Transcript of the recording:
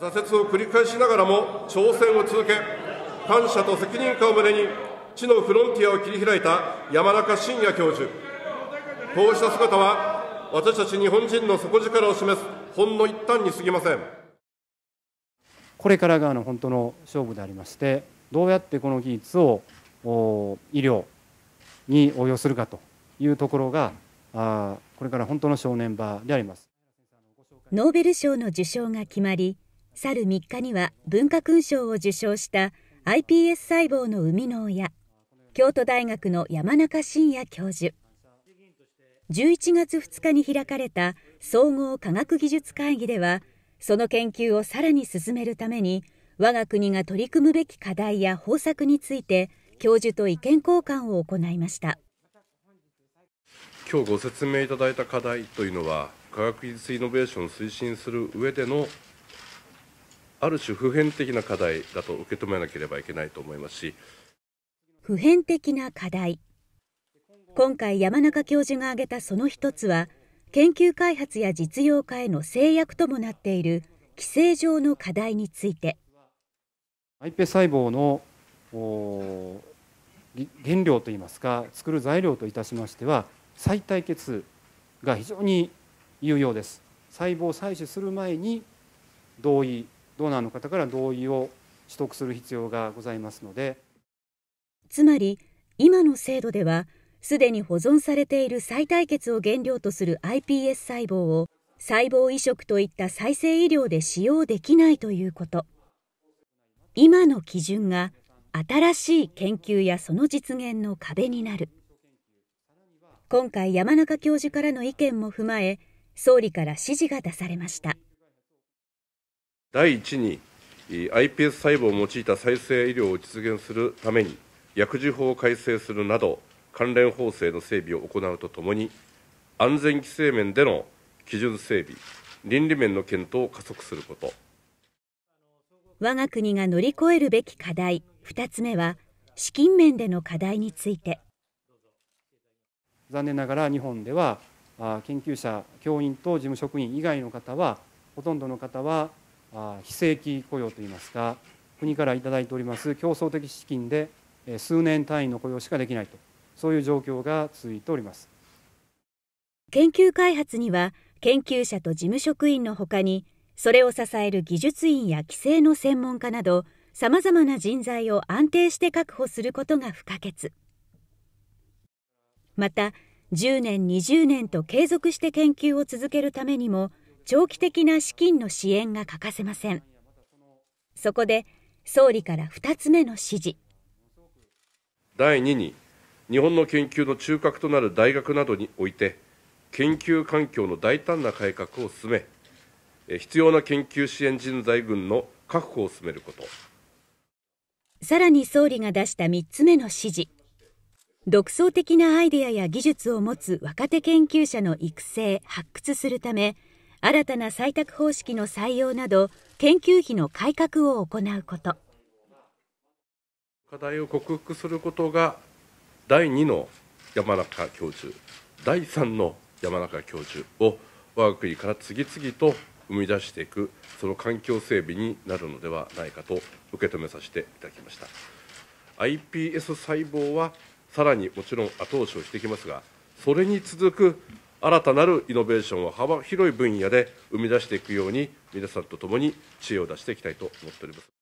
挫折を繰り返しながらも挑戦を続け、感謝と責任感を胸に、地のフロンティアを切り開いた山中伸也教授。こうした姿は、私たち日本人の底力を示すほんの一端に過ぎません。これからがの本当の勝負でありまして、どうやってこの技術を医療に応用するかというところが、これから本当の正念場であります。ノーベル賞の受賞が決まり去る3日には文化勲章を受章した iPS 細胞の生みの親京都大学の山中伸也教授11月2日に開かれた総合科学技術会議ではその研究をさらに進めるために我が国が取り組むべき課題や方策について教授と意見交換を行いました今日ご説明いただいた課題というのは科学技術イノベーションを推進する上でのある種普遍的な課題だと受け止めなければいけないと思いますし普遍的な課題今回山中教授が挙げたその一つは研究開発や実用化への制約ともなっている規制上の課題について iPS 細胞の原料といいますか作る材料といたしましては再対決が非常に有用です細胞を採取する前に同意ドナーの方から同意を取得する必要がございますのでつまり今の制度ではすでに保存されている再対決を原料とする iPS 細胞を細胞移植といった再生医療で使用できないということ今の基準が新しい研究やその実現の壁になる今回山中教授からの意見も踏まえ総理から指示が出されました第一に iPS 細胞を用いた再生医療を実現するために薬事法を改正するなど関連法制の整備を行うとともに安全規制面での基準整備倫理面の検討を加速すること我が国が乗り越えるべき課題2つ目は資金面での課題について残念ながら日本では研究者教員と事務職員以外の方はほとんどの方は非正規雇用といいますか国から頂いております競争的資金で数年単位の雇用しかできないとそういう状況が続いております研究開発には研究者と事務職員のほかにそれを支える技術員や規制の専門家などさまざまな人材を安定して確保することが不可欠また10年20年と継続して研究を続けるためにも長期的な資金の支援が欠かせませんそこで総理から2つ目の指示第2に日本の研究の中核となる大学などにおいて研究環境の大胆な改革を進め必要な研究支援人材群の確保を進めることさらに総理が出した3つ目の指示独創的なアイデアや技術を持つ若手研究者の育成発掘するため新たな採択方式の採用など研究費の改革を行うこと課題を克服することが第2の山中教授第3の山中教授を我が国から次々と生み出していくその環境整備になるのではないかと受け止めさせていただきました iPS 細胞はさらにもちろん後押しをしていきますがそれに続く新たなるイノベーションを幅広い分野で生み出していくように、皆さんと共に知恵を出していきたいと思っております。